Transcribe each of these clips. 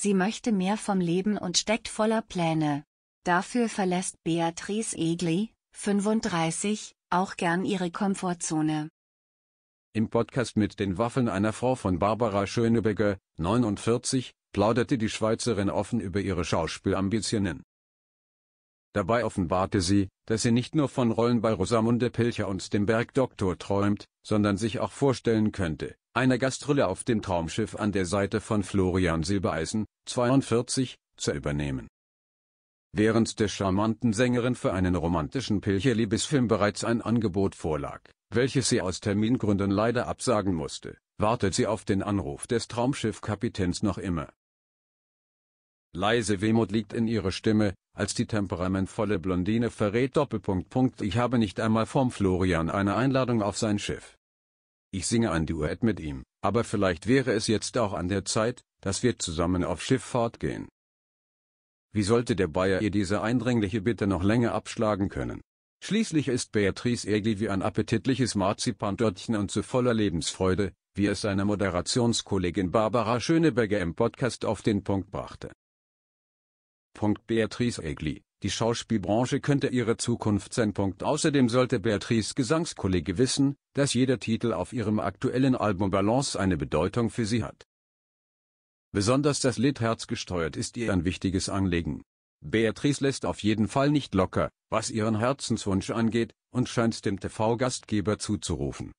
Sie möchte mehr vom Leben und steckt voller Pläne. Dafür verlässt Beatrice Egli, 35, auch gern ihre Komfortzone. Im Podcast mit den Waffen einer Frau von Barbara Schöneberger, 49, plauderte die Schweizerin offen über ihre Schauspielambitionen. Dabei offenbarte sie, dass sie nicht nur von Rollen bei Rosamunde Pilcher und dem Bergdoktor träumt, sondern sich auch vorstellen könnte, eine Gastrolle auf dem Traumschiff an der Seite von Florian Silbereisen, 42, zu übernehmen. Während der charmanten Sängerin für einen romantischen Pilcher-Liebesfilm bereits ein Angebot vorlag, welches sie aus Termingründen leider absagen musste, wartet sie auf den Anruf des Traumschiffkapitäns noch immer. Leise Wehmut liegt in ihrer Stimme, als die temperamentvolle Blondine verrät Doppelpunkt. Ich habe nicht einmal vom Florian eine Einladung auf sein Schiff. Ich singe ein Duett mit ihm, aber vielleicht wäre es jetzt auch an der Zeit, dass wir zusammen auf Schiff fortgehen. Wie sollte der Bayer ihr diese eindringliche Bitte noch länger abschlagen können? Schließlich ist Beatrice Egli wie ein appetitliches Marzipandörtchen und zu voller Lebensfreude, wie es seine Moderationskollegin Barbara Schöneberger im Podcast auf den Punkt brachte. Beatrice Egli, die Schauspielbranche könnte ihre Zukunft sein. Außerdem sollte Beatrice Gesangskollege wissen, dass jeder Titel auf ihrem aktuellen Album Balance eine Bedeutung für sie hat. Besonders das Lied Herzgesteuert ist ihr ein wichtiges Anliegen. Beatrice lässt auf jeden Fall nicht locker, was ihren Herzenswunsch angeht, und scheint dem TV-Gastgeber zuzurufen.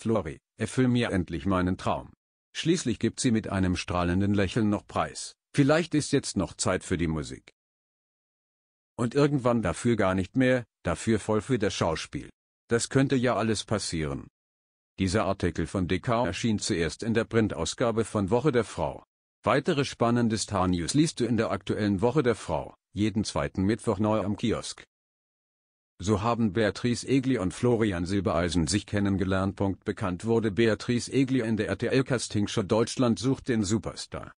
Flori, erfüll mir endlich meinen Traum. Schließlich gibt sie mit einem strahlenden Lächeln noch Preis. Vielleicht ist jetzt noch Zeit für die Musik. Und irgendwann dafür gar nicht mehr, dafür voll für das Schauspiel. Das könnte ja alles passieren. Dieser Artikel von DK erschien zuerst in der Printausgabe von Woche der Frau. Weitere spannende Star News liest du in der aktuellen Woche der Frau, jeden zweiten Mittwoch neu am Kiosk. So haben Beatrice Egli und Florian Silbereisen sich kennengelernt. Bekannt wurde Beatrice Egli in der RTL Castingshow Deutschland sucht den Superstar.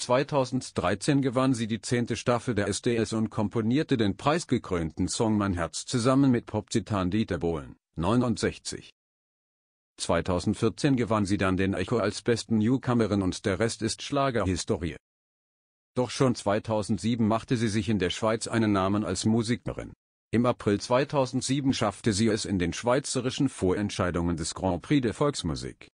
2013 gewann sie die zehnte Staffel der SDS und komponierte den preisgekrönten Song Mein Herz zusammen mit Popzitan Dieter Bohlen, 69. 2014 gewann sie dann den Echo als besten Newcomerin und der Rest ist Schlagerhistorie. Doch schon 2007 machte sie sich in der Schweiz einen Namen als Musikerin. Im April 2007 schaffte sie es in den schweizerischen Vorentscheidungen des Grand Prix der Volksmusik.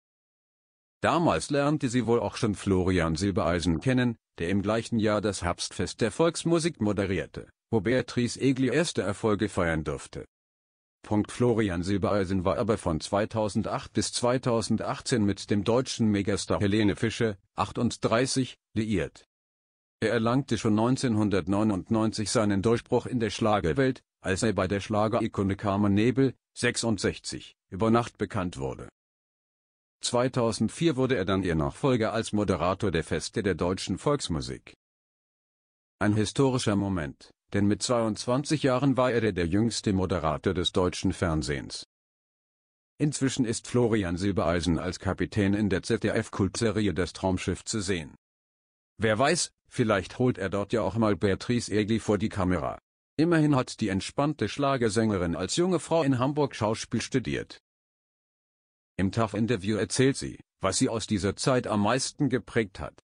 Damals lernte sie wohl auch schon Florian Silbereisen kennen, der im gleichen Jahr das Herbstfest der Volksmusik moderierte, wo Beatrice Egli erste Erfolge feiern durfte. Punkt Florian Silbereisen war aber von 2008 bis 2018 mit dem deutschen Megastar Helene Fischer, 38, liiert. Er erlangte schon 1999 seinen Durchbruch in der Schlagerwelt, als er bei der Schlagerikone Carmen Nebel, 66, über Nacht bekannt wurde. 2004 wurde er dann ihr Nachfolger als Moderator der Feste der deutschen Volksmusik. Ein historischer Moment, denn mit 22 Jahren war er der, der jüngste Moderator des deutschen Fernsehens. Inzwischen ist Florian Silbereisen als Kapitän in der ZDF-Kultserie Das Traumschiff zu sehen. Wer weiß, vielleicht holt er dort ja auch mal Beatrice Egli vor die Kamera. Immerhin hat die entspannte Schlagersängerin als junge Frau in Hamburg Schauspiel studiert. Im TAF-Interview erzählt sie, was sie aus dieser Zeit am meisten geprägt hat